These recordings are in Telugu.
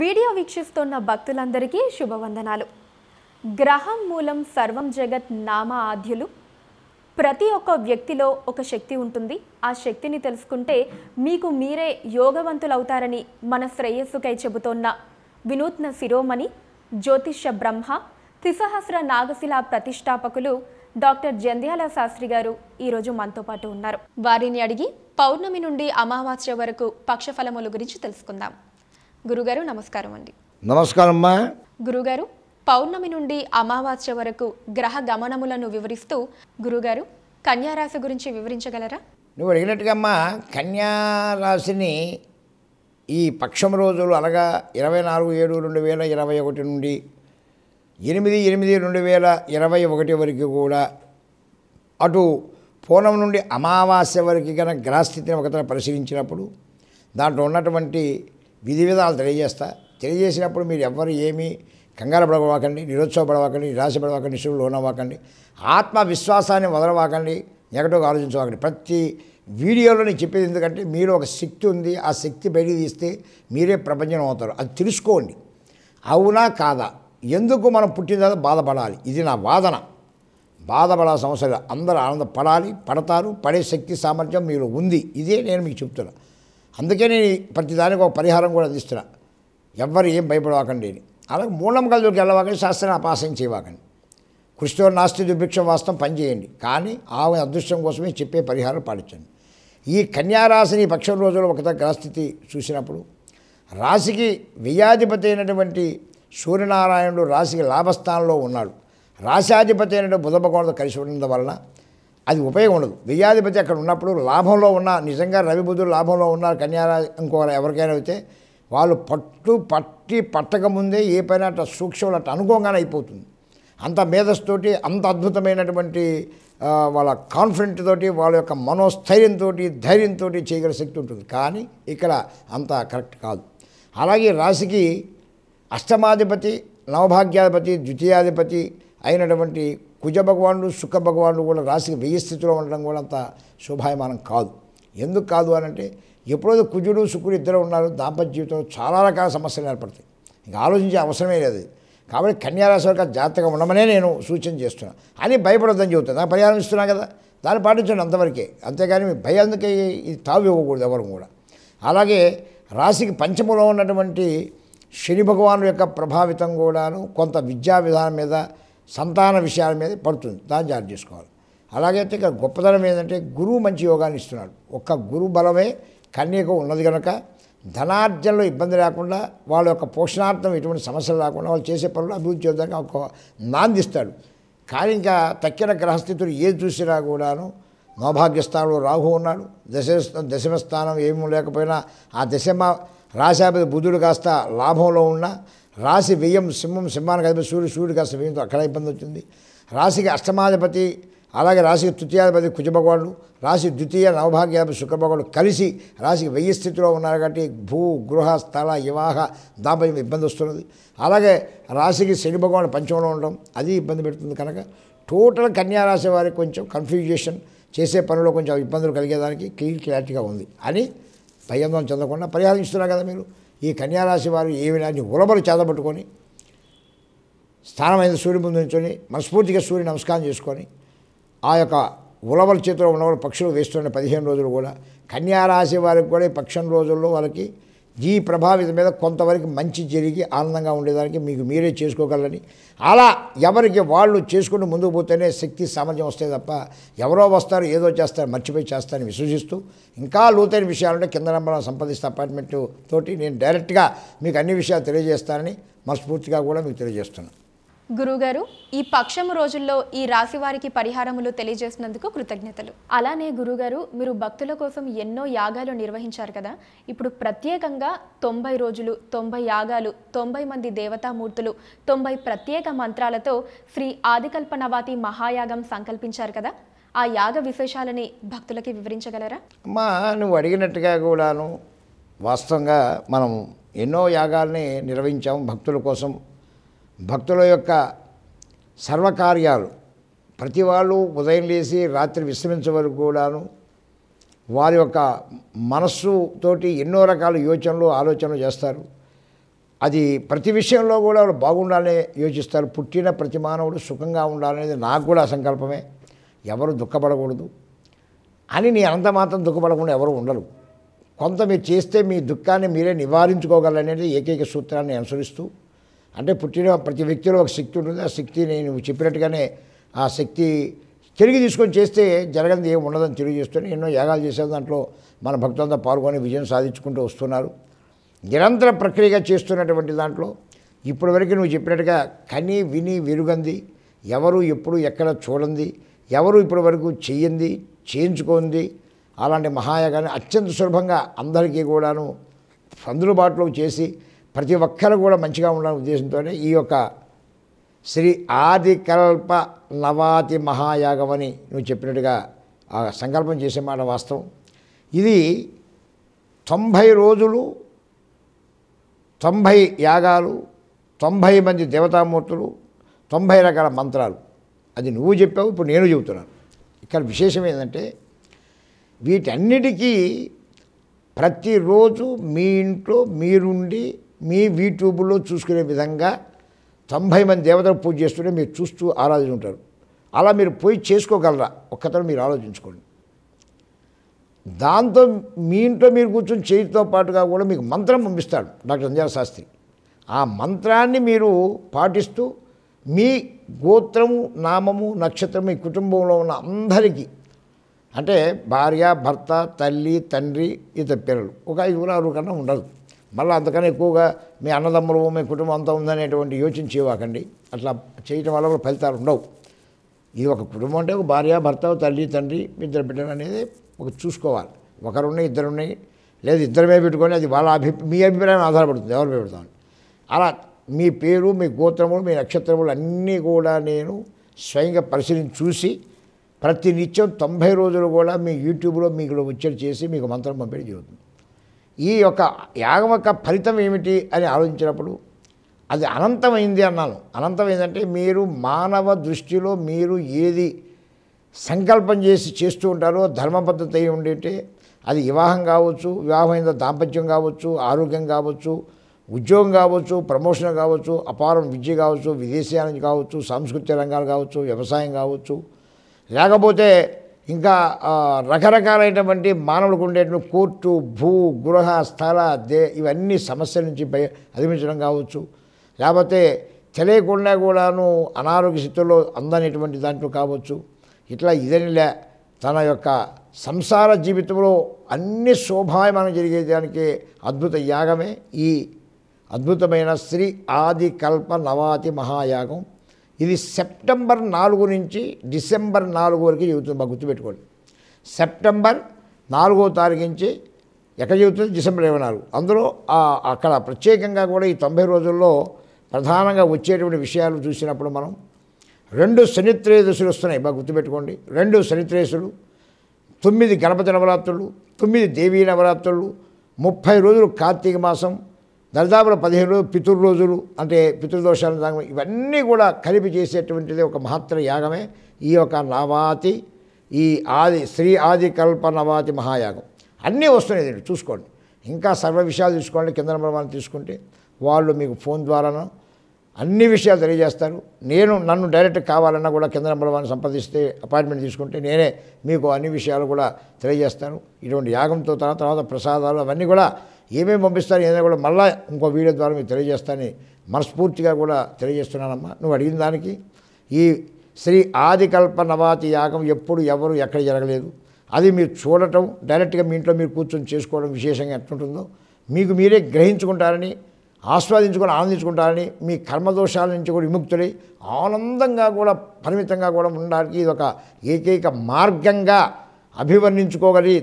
వీడియో వీక్షిస్తున్న భక్తులందరికీ శుభవందనాలు గ్రహం మూలం సర్వం జగత్ నామ ఆద్యులు ప్రతి ఒక్క వ్యక్తిలో ఒక శక్తి ఉంటుంది ఆ శక్తిని తెలుసుకుంటే మీకు మీరే యోగవంతులవుతారని మన శ్రేయస్సుకై చెబుతోన్న వినూత్న శిరోమణి జ్యోతిష బ్రహ్మ త్రిసహస్ర నాగశిల ప్రతిష్టాపకులు డాక్టర్ జంధ్యాల శాస్త్రి గారు ఈరోజు మనతో పాటు ఉన్నారు వారిని అడిగి పౌర్ణమి నుండి అమావాస్య వరకు పక్షఫలముల గురించి తెలుసుకుందాం గురుగారు నమస్కారం అండి నమస్కారం గురుగారు పౌర్ణమి నుండి అమావాస్య వరకు గ్రహ గమనములను వివరిస్తూ గురుగారు కన్యారాశి గురించి వివరించగలరా నువ్వు అడిగినట్టుగా అమ్మా కన్యారాశిని ఈ పక్షం రోజులు అనగా ఇరవై నాలుగు ఏడు రెండు వేల ఇరవై ఒకటి నుండి ఎనిమిది ఎనిమిది రెండు వేల ఇరవై ఒకటి వరకు కూడా అటు పూర్ణం నుండి అమావాస్య వరకు కనుక గ్రహస్థితిని ఒకతన పరిశీలించినప్పుడు దాంట్లో ఉన్నటువంటి విధి విధాలు తెలియజేస్తా తెలియజేసినప్పుడు మీరు ఎవ్వరు ఏమీ కంగారు పడవాకండి నిరుత్సాహపడవాకండి నిరాశ పడవాకండి నిశ్చులు లోనవ్వకండి ఆత్మవిశ్వాసాన్ని వదలవాకండి నెగటివ్గా ఆలోచించవాకండి ప్రతి వీడియోలో నేను చెప్పేది ఎందుకంటే మీరు ఒక శక్తి ఉంది ఆ శక్తి బయటికి తీస్తే మీరే ప్రపంచం అవుతారు అది తెలుసుకోండి అవునా కాదా ఎందుకు మనం పుట్టిన తర్వాత బాధపడాలి ఇది నా వాదన బాధపడాల్సిన అవసరం అందరూ ఆనందపడాలి పడతారు పడే శక్తి సామర్థ్యం మీరు ఉంది ఇదే నేను మీకు చెప్తున్నాను అందుకే నేను ప్రతిదానికి ఒక పరిహారం కూడా అందిస్తున్నా ఎవ్వరు ఏం భయపడవాకండి అలాగే మూలం దొరికి వెళ్ళవాకండి శాస్త్రాన్ని అపాసం చేయవాకండి కృష్ణో నాస్తి దుర్భిక్ష వాస్తవం పనిచేయండి కానీ ఆమె అదృష్టం కోసమే చెప్పే పరిహారం పాటించండి ఈ కన్యారాశిని పక్షం రోజులు ఒక గ్రహస్థితి చూసినప్పుడు రాశికి వ్యయాధిపతి అయినటువంటి సూర్యనారాయణుడు రాశికి లాభస్థానంలో ఉన్నాడు రాశాధిపతి అయినటువంటి బుధభగవానుడు కలిసి ఉండడం వలన అది ఉపయోగం ఉండదు వ్యయాధిపతి అక్కడ ఉన్నప్పుడు లాభంలో ఉన్న నిజంగా రవిబుధుడు లాభంలో ఉన్నారు కన్యారా ఇంకో ఎవరికైనా అయితే వాళ్ళు పట్టు పట్టి పట్టకముందే ఏ పైన అట్లా సూక్ష్మలు అట్లా అనుకోగానే అయిపోతుంది అంత మేధస్తోటి అంత అద్భుతమైనటువంటి వాళ్ళ కాన్ఫిడెంట్ తోటి వాళ్ళ యొక్క మనోస్థైర్యంతో ధైర్యంతో చేయగల శక్తి ఉంటుంది కానీ ఇక్కడ అంత కరెక్ట్ కాదు అలాగే రాశికి అష్టమాధిపతి నవభాగ్యాధిపతి ద్వితీయాధిపతి అయినటువంటి కుజ భగవానుడు శుక్ర భగవానుడు కూడా రాశికి వెయ్యి స్థితిలో ఉండడం కూడా అంత శుభాయమానం కాదు ఎందుకు కాదు అని అంటే ఎప్పుడైతే కుజుడు శుక్రుడు ఇద్దరు ఉన్నారు దాంపత్య జీవితంలో చాలా రకాల సమస్యలు ఏర్పడతాయి ఇంకా ఆలోచించే అవసరమే లేదు కాబట్టి కన్యారాశి యొక్క జాతకం ఉండమనే నేను సూచన చేస్తున్నాను అని భయపడొద్దని చెబుతాను నాకు పరిహారం ఇస్తున్నాను కదా దాన్ని పాటించండి అంతవరకే అంతేగాని మీ అందుకే ఇది తావు ఇవ్వకూడదు ఎవరు కూడా అలాగే రాశికి పంచములో ఉన్నటువంటి శని భగవాను యొక్క ప్రభావితం కూడాను కొంత విద్యా విధానం మీద సంతాన విషయాల మీద పడుతుంది దాన్ని జాగ్రత్త చేసుకోవాలి అలాగైతే ఇక్కడ గొప్పతనం ఏంటంటే గురువు మంచి యోగాన్ని ఇస్తున్నాడు ఒక్క గురు బలమే కన్యక ఉన్నది కనుక ధనార్జనలో ఇబ్బంది లేకుండా వాళ్ళ యొక్క పోషణార్థం ఎటువంటి సమస్యలు రాకుండా వాళ్ళు చేసే పనులు అభివృద్ధి చేయడానికి ఒక నాందిస్తాడు కానీ ఇంకా తక్కిన గ్రహస్థితులు ఏది చూసినా కూడాను నోభాగ్యస్థానంలో రాహు ఉన్నాడు దశ దశమ స్థానం ఏమీ లేకపోయినా ఆ దశమ రాశాపతి బుధుడు కాస్త లాభంలో ఉన్నా రాశి వ్యయం సింహం సింహానికి అధిపతి సూర్యుడు సూర్యుడికి అసలు వ్యయంతో అక్కడ ఇబ్బంది వచ్చింది రాశికి అష్టమాధిపతి అలాగే రాశికి తృతీయాధిపతి కుజభగవాడు రాశి ద్వితీయ నవభాగ్యాధిపతి శుక్రభగవాడు కలిసి రాశికి వెయ్యి స్థితిలో ఉన్నారు కాబట్టి భూ గృహ స్థల వివాహ దాంపత్యం ఇబ్బంది వస్తున్నది అలాగే రాశికి శని భగవాడు పంచంలో ఉండడం అది ఇబ్బంది పెడుతుంది కనుక టోటల్ కన్యారాశి వారికి కొంచెం కన్ఫ్యూజేషన్ చేసే పనిలో కొంచెం ఇబ్బందులు కలిగేదానికి క్లియర్ క్లారిటీగా ఉంది అని భయంతో చెందకుండా పరిహారం ఇస్తున్నారు కదా మీరు ఈ కన్యారాశి వారు ఏ విధాన్ని ఉలబలు చేతబట్టుకొని స్థానమైన సూర్యుని ముందు నుంచొని మనస్ఫూర్తిగా సూర్య నమస్కారం చేసుకొని ఆ యొక్క ఉలవల చేతిలో ఉన్నవాళ్ళు పక్షులు వేస్తున్న పదిహేను రోజులు కూడా కన్యారాశి వారికి కూడా ఈ పక్షం రోజుల్లో వాళ్ళకి ఈ ప్రభావిత మీద కొంతవరకు మంచి జరిగి ఆనందంగా ఉండేదానికి మీకు మీరే చేసుకోగలరని అలా ఎవరికి వాళ్ళు చేసుకుని ముందుకు పోతేనే శక్తి సామర్థ్యం వస్తే తప్ప ఎవరో వస్తారు ఏదో చేస్తారు మర్చిపోయి చేస్తారని విశ్వసిస్తూ ఇంకా లోతైన ఉంటే కింద నెంబర్ సంపాదిస్తే అపార్ట్మెంట్ తోటి నేను డైరెక్ట్గా మీకు అన్ని విషయాలు తెలియజేస్తానని మనస్ఫూర్తిగా కూడా మీకు తెలియజేస్తున్నాను గురుగారు ఈ పక్షము రోజుల్లో ఈ రాశి వారికి పరిహారములు తెలియజేసినందుకు కృతజ్ఞతలు అలానే గురుగారు మీరు భక్తుల కోసం ఎన్నో యాగాలు నిర్వహించారు కదా ఇప్పుడు ప్రత్యేకంగా తొంభై రోజులు తొంభై యాగాలు తొంభై మంది దేవతామూర్తులు తొంభై ప్రత్యేక మంత్రాలతో శ్రీ ఆదికల్పనవాతి మహాయాగం సంకల్పించారు కదా ఆ యాగ విశేషాలని భక్తులకి వివరించగలరా అమ్మా నువ్వు అడిగినట్టుగా కూడాను వాస్తవంగా మనం ఎన్నో యాగాల్ని నిర్వహించాము భక్తుల కోసం భక్తుల యొక్క సర్వకార్యాలు ప్రతి వాళ్ళు ఉదయం లేచి రాత్రి విశ్రమించే వరకు కూడాను వారి యొక్క మనస్సుతోటి ఎన్నో రకాల యోచనలు ఆలోచనలు చేస్తారు అది ప్రతి విషయంలో కూడా వాళ్ళు బాగుండాలని యోచిస్తారు పుట్టిన ప్రతి మానవుడు సుఖంగా ఉండాలనేది నాకు కూడా సంకల్పమే ఎవరు దుఃఖపడకూడదు అని నీ అంత మాత్రం దుఃఖపడకుండా ఎవరు ఉండరు కొంత మీరు చేస్తే మీ దుఃఖాన్ని మీరే నివారించుకోగలనేది ఏకైక సూత్రాన్ని అనుసరిస్తూ అంటే పుట్టిన ప్రతి వ్యక్తిలో ఒక శక్తి ఉంటుంది ఆ శక్తి నేను చెప్పినట్టుగానే ఆ శక్తి తిరిగి తీసుకొని చేస్తే జరగనిది ఏమి ఉండదని తెలియజేస్తూనే ఎన్నో యాగాలు చేసే దాంట్లో మన భక్తులంతా పాల్గొని విజయం సాధించుకుంటూ వస్తున్నారు నిరంతర ప్రక్రియగా చేస్తున్నటువంటి దాంట్లో ఇప్పటివరకు నువ్వు చెప్పినట్టుగా కని విని విరుగంది ఎవరు ఎప్పుడు ఎక్కడ చూడంది ఎవరు ఇప్పటివరకు చెయ్యింది చేయించుకోంది అలాంటి మహాయాగాన్ని అత్యంత సులభంగా అందరికీ కూడాను అందుబాటులో చేసి ప్రతి ఒక్కరు కూడా మంచిగా ఉండాలనే ఉద్దేశంతో ఈ యొక్క శ్రీ ఆదికల్ప నవాతి మహాయాగం అని నువ్వు చెప్పినట్టుగా ఆ సంకల్పం చేసే మాట వాస్తవం ఇది తొంభై రోజులు తొంభై యాగాలు తొంభై మంది దేవతామూర్తులు తొంభై రకాల మంత్రాలు అది నువ్వు చెప్పావు ఇప్పుడు నేను చెబుతున్నాను ఇక్కడ విశేషం ఏంటంటే వీటన్నిటికీ ప్రతిరోజు మీ ఇంట్లో మీరుండి మీ వీట్యూబ్లో చూసుకునే విధంగా తొంభై మంది దేవతలు పూజ చేస్తుంటే మీరు చూస్తూ ఉంటారు అలా మీరు పోయి చేసుకోగలరా ఒక్కతను మీరు ఆలోచించుకోండి దాంతో మీ ఇంట్లో మీరు కూర్చొని చేతితో పాటుగా కూడా మీకు మంత్రం పంపిస్తాడు డాక్టర్ అంజార శాస్త్రి ఆ మంత్రాన్ని మీరు పాటిస్తూ మీ గోత్రము నామము నక్షత్రము ఈ కుటుంబంలో ఉన్న అందరికీ అంటే భార్య భర్త తల్లి తండ్రి ఇతర పిల్లలు ఒక ఐదుగురు ఆరుగురు కన్నా ఉండదు మళ్ళీ అంతకన్నా ఎక్కువగా మీ అన్నదమ్ములు మీ కుటుంబం అంతా ఉందనేటువంటి యోచన చేయవాకండి అట్లా చేయటం వల్ల కూడా ఫలితాలు ఉండవు ఇది ఒక కుటుంబం అంటే ఒక భార్య భర్త తల్లి తండ్రి ఇద్దరు బిడ్డలు అనేది ఒక చూసుకోవాలి ఒకరున్నాయి ఇద్దరున్నాయి లేదు ఇద్దరమే పెట్టుకొని అది వాళ్ళ అభి మీ అభిప్రాయం ఆధారపడుతుంది ఎవరు పెడతాం అలా మీ పేరు మీ గోత్రములు మీ నక్షత్రములు అన్నీ కూడా నేను స్వయంగా పరిశీలించి చూసి ప్రతి నిత్యం తొంభై రోజులు కూడా మీ యూట్యూబ్లో మీకు ఉచ్చరి చేసి మీకు మంత్రం పంపిణీ జరుగుతుంది ఈ యొక్క యాగం యొక్క ఫలితం ఏమిటి అని ఆలోచించినప్పుడు అది అనంతమైంది అన్నాను అనంతమైందంటే మీరు మానవ దృష్టిలో మీరు ఏది సంకల్పం చేసి చేస్తూ ఉంటారో ధర్మబద్ధత అయి ఉండేటే అది వివాహం కావచ్చు వివాహమైన దాంపత్యం కావచ్చు ఆరోగ్యం కావచ్చు ఉద్యోగం కావచ్చు ప్రమోషన్ కావచ్చు అపారం విద్య కావచ్చు విదేశీయానం కావచ్చు సాంస్కృతిక రంగాలు కావచ్చు వ్యవసాయం కావచ్చు లేకపోతే ఇంకా రకరకాలైనటువంటి మానవులకు ఉండేటువంటి కోర్టు భూ గృహ స్థల దే ఇవన్నీ సమస్యల నుంచి భయ అధిమించడం కావచ్చు లేకపోతే తెలియకుండా కూడాను అనారోగ్య స్థితిలో అందనేటువంటి దాంట్లో కావచ్చు ఇట్లా లే తన యొక్క సంసార జీవితంలో అన్ని శోభాయమానం జరిగేదానికి అద్భుత యాగమే ఈ అద్భుతమైన శ్రీ ఆది కల్ప నవాతి మహాయాగం ఇది సెప్టెంబర్ నాలుగు నుంచి డిసెంబర్ నాలుగు వరకు చదువుతుంది బాగా గుర్తుపెట్టుకోండి సెప్టెంబర్ నాలుగో తారీఖు నుంచి ఎక్కడ చదువుతుంది డిసెంబర్ ఇరవై నాలుగు అందులో అక్కడ ప్రత్యేకంగా కూడా ఈ తొంభై రోజుల్లో ప్రధానంగా వచ్చేటువంటి విషయాలు చూసినప్పుడు మనం రెండు శనిత్రయోదశులు వస్తున్నాయి బాగా గుర్తుపెట్టుకోండి రెండు శనిత్రయసులు తొమ్మిది గణపతి నవరాత్రులు తొమ్మిది దేవీ నవరాత్రులు ముప్పై రోజులు కార్తీక మాసం దరిదాపుల పదిహేను రోజులు అంటే పితృదోషాలు దాని ఇవన్నీ కూడా కలిపి చేసేటువంటిది ఒక మహత్తర యాగమే ఈ యొక్క నవాతి ఈ ఆది శ్రీ ఆది కల్ప నవాతి మహాయాగం అన్నీ వస్తున్నాయి దీన్ని చూసుకోండి ఇంకా సర్వ విషయాలు తీసుకోండి కింద మనం తీసుకుంటే వాళ్ళు మీకు ఫోన్ ద్వారాను అన్ని విషయాలు తెలియజేస్తారు నేను నన్ను డైరెక్ట్ కావాలన్నా కూడా నెంబర్ వాళ్ళని సంప్రదిస్తే అపాయింట్మెంట్ తీసుకుంటే నేనే మీకు అన్ని విషయాలు కూడా తెలియజేస్తాను ఇటువంటి యాగంతో తర్వాత ప్రసాదాలు అవన్నీ కూడా ఏమేమి పంపిస్తారు ఏదైనా కూడా మళ్ళీ ఇంకో వీడియో ద్వారా మీకు తెలియజేస్తానని మనస్ఫూర్తిగా కూడా తెలియజేస్తున్నానమ్మా నువ్వు అడిగిన దానికి ఈ శ్రీ ఆదికల్ప నవాతి యాగం ఎప్పుడు ఎవరు ఎక్కడ జరగలేదు అది మీరు చూడటం డైరెక్ట్గా మీ ఇంట్లో మీరు కూర్చొని చేసుకోవడం విశేషంగా ఎట్లుంటుందో మీకు మీరే గ్రహించుకుంటారని ఆస్వాదించుకొని ఆనందించుకుంటారని మీ కర్మదోషాల నుంచి కూడా విముక్తులై ఆనందంగా కూడా పరిమితంగా కూడా ఉండడానికి ఇది ఒక ఏకైక మార్గంగా అభివర్ణించుకోగలి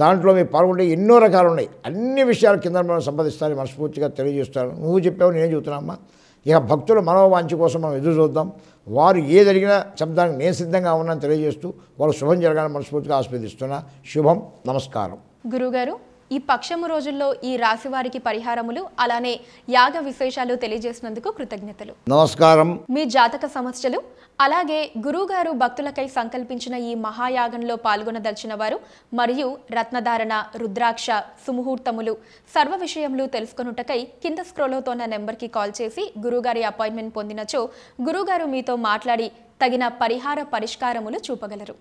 దాంట్లో మీరు పాల్గొంటే ఎన్నో రకాలు ఉన్నాయి అన్ని విషయాల కింద మనం సంపాదిస్తారని మనస్ఫూర్తిగా తెలియజేస్తాను నువ్వు చెప్పావు నేను చెబుతున్నామ్మా ఇక భక్తుల మనోవాంఛ కోసం మనం ఎదురు చూద్దాం వారు ఏ జరిగిన శబ్దానికి నేను సిద్ధంగా ఉన్నాను తెలియజేస్తూ వారు శుభం జరగాలని మనస్ఫూర్తిగా ఆస్వాదిస్తున్నా శుభం నమస్కారం గురుగారు ఈ పక్షము రోజుల్లో ఈ రాశి వారికి పరిహారములు అలానే యాగ విశేషాలు తెలియజేసినందుకు కృతజ్ఞతలు నమస్కారం మీ జాతక సమస్యలు అలాగే గురువుగారు భక్తులకై సంకల్పించిన ఈ మహాయాగంలో పాల్గొనదలిచిన వారు మరియు రత్నధారణ రుద్రాక్ష సుముహూర్తములు సర్వ విషయములు తెలుసుకొనుటకై కింద స్క్రోలోతో ఉన్న నెంబర్కి కాల్ చేసి గురువుగారి అపాయింట్మెంట్ పొందినచో గురువుగారు మీతో మాట్లాడి తగిన పరిహార పరిష్కారములు చూపగలరు